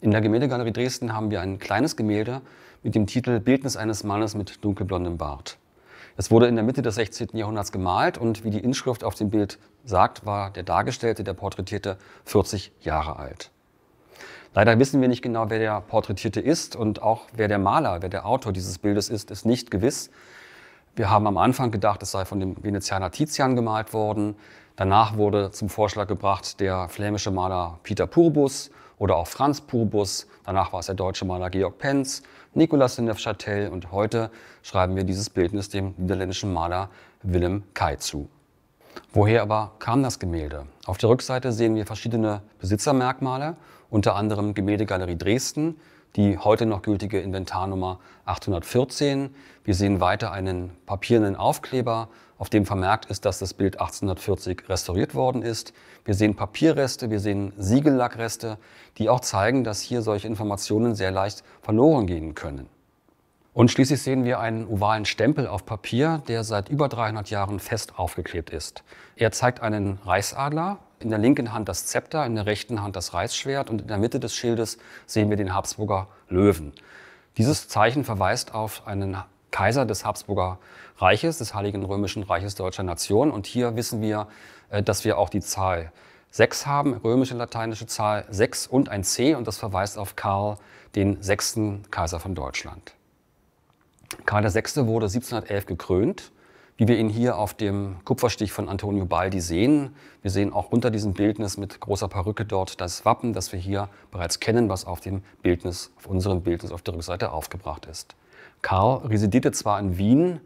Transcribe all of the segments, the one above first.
In der Gemäldegalerie Dresden haben wir ein kleines Gemälde mit dem Titel Bildnis eines Mannes mit dunkelblondem Bart. Es wurde in der Mitte des 16. Jahrhunderts gemalt und wie die Inschrift auf dem Bild sagt, war der Dargestellte, der Porträtierte, 40 Jahre alt. Leider wissen wir nicht genau, wer der Porträtierte ist und auch wer der Maler, wer der Autor dieses Bildes ist, ist nicht gewiss. Wir haben am Anfang gedacht, es sei von dem Venezianer Tizian gemalt worden. Danach wurde zum Vorschlag gebracht der flämische Maler Peter Purbus oder auch Franz Purbus, danach war es der deutsche Maler Georg Penz, Nicolas de Neufchâtel und heute schreiben wir dieses Bildnis dem niederländischen Maler Willem Kai zu. Woher aber kam das Gemälde? Auf der Rückseite sehen wir verschiedene Besitzermerkmale, unter anderem Gemäldegalerie Dresden, die heute noch gültige Inventarnummer 814. Wir sehen weiter einen papierenden Aufkleber, auf dem vermerkt ist, dass das Bild 1840 restauriert worden ist. Wir sehen Papierreste, wir sehen Siegellackreste, die auch zeigen, dass hier solche Informationen sehr leicht verloren gehen können. Und schließlich sehen wir einen ovalen Stempel auf Papier, der seit über 300 Jahren fest aufgeklebt ist. Er zeigt einen Reichsadler in der linken Hand das Zepter, in der rechten Hand das Reißschwert und in der Mitte des Schildes sehen wir den Habsburger Löwen. Dieses Zeichen verweist auf einen Kaiser des Habsburger Reiches, des Heiligen Römischen Reiches Deutscher Nation. Und hier wissen wir, äh, dass wir auch die Zahl 6 haben, römische lateinische Zahl 6 und ein C. Und das verweist auf Karl, den sechsten Kaiser von Deutschland. Karl VI. wurde 1711 gekrönt wie wir ihn hier auf dem Kupferstich von Antonio Baldi sehen. Wir sehen auch unter diesem Bildnis mit großer Perücke dort das Wappen, das wir hier bereits kennen, was auf dem Bildnis, auf unserem Bildnis auf der Rückseite aufgebracht ist. Karl residierte zwar in Wien,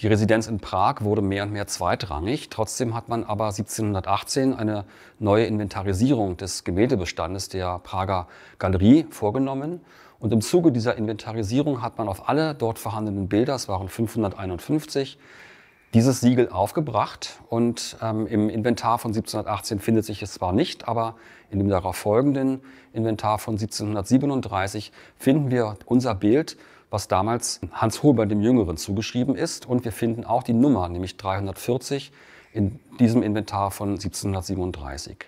die Residenz in Prag wurde mehr und mehr zweitrangig. Trotzdem hat man aber 1718 eine neue Inventarisierung des Gemäldebestandes der Prager Galerie vorgenommen. Und im Zuge dieser Inventarisierung hat man auf alle dort vorhandenen Bilder, es waren 551, dieses Siegel aufgebracht und ähm, im Inventar von 1718 findet sich es zwar nicht, aber in dem darauf folgenden Inventar von 1737 finden wir unser Bild, was damals Hans Holber dem Jüngeren zugeschrieben ist und wir finden auch die Nummer, nämlich 340, in diesem Inventar von 1737.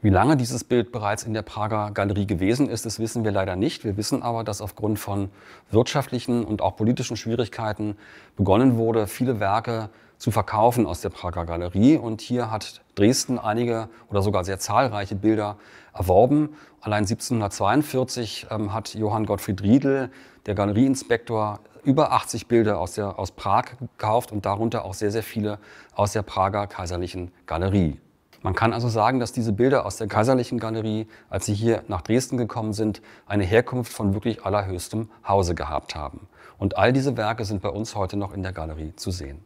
Wie lange dieses Bild bereits in der Prager Galerie gewesen ist, das wissen wir leider nicht. Wir wissen aber, dass aufgrund von wirtschaftlichen und auch politischen Schwierigkeiten begonnen wurde, viele Werke zu verkaufen aus der Prager Galerie. Und hier hat Dresden einige oder sogar sehr zahlreiche Bilder erworben. Allein 1742 ähm, hat Johann Gottfried Riedel, der Galerieinspektor, über 80 Bilder aus, der, aus Prag gekauft und darunter auch sehr, sehr viele aus der Prager Kaiserlichen Galerie. Man kann also sagen, dass diese Bilder aus der Kaiserlichen Galerie, als sie hier nach Dresden gekommen sind, eine Herkunft von wirklich allerhöchstem Hause gehabt haben. Und all diese Werke sind bei uns heute noch in der Galerie zu sehen.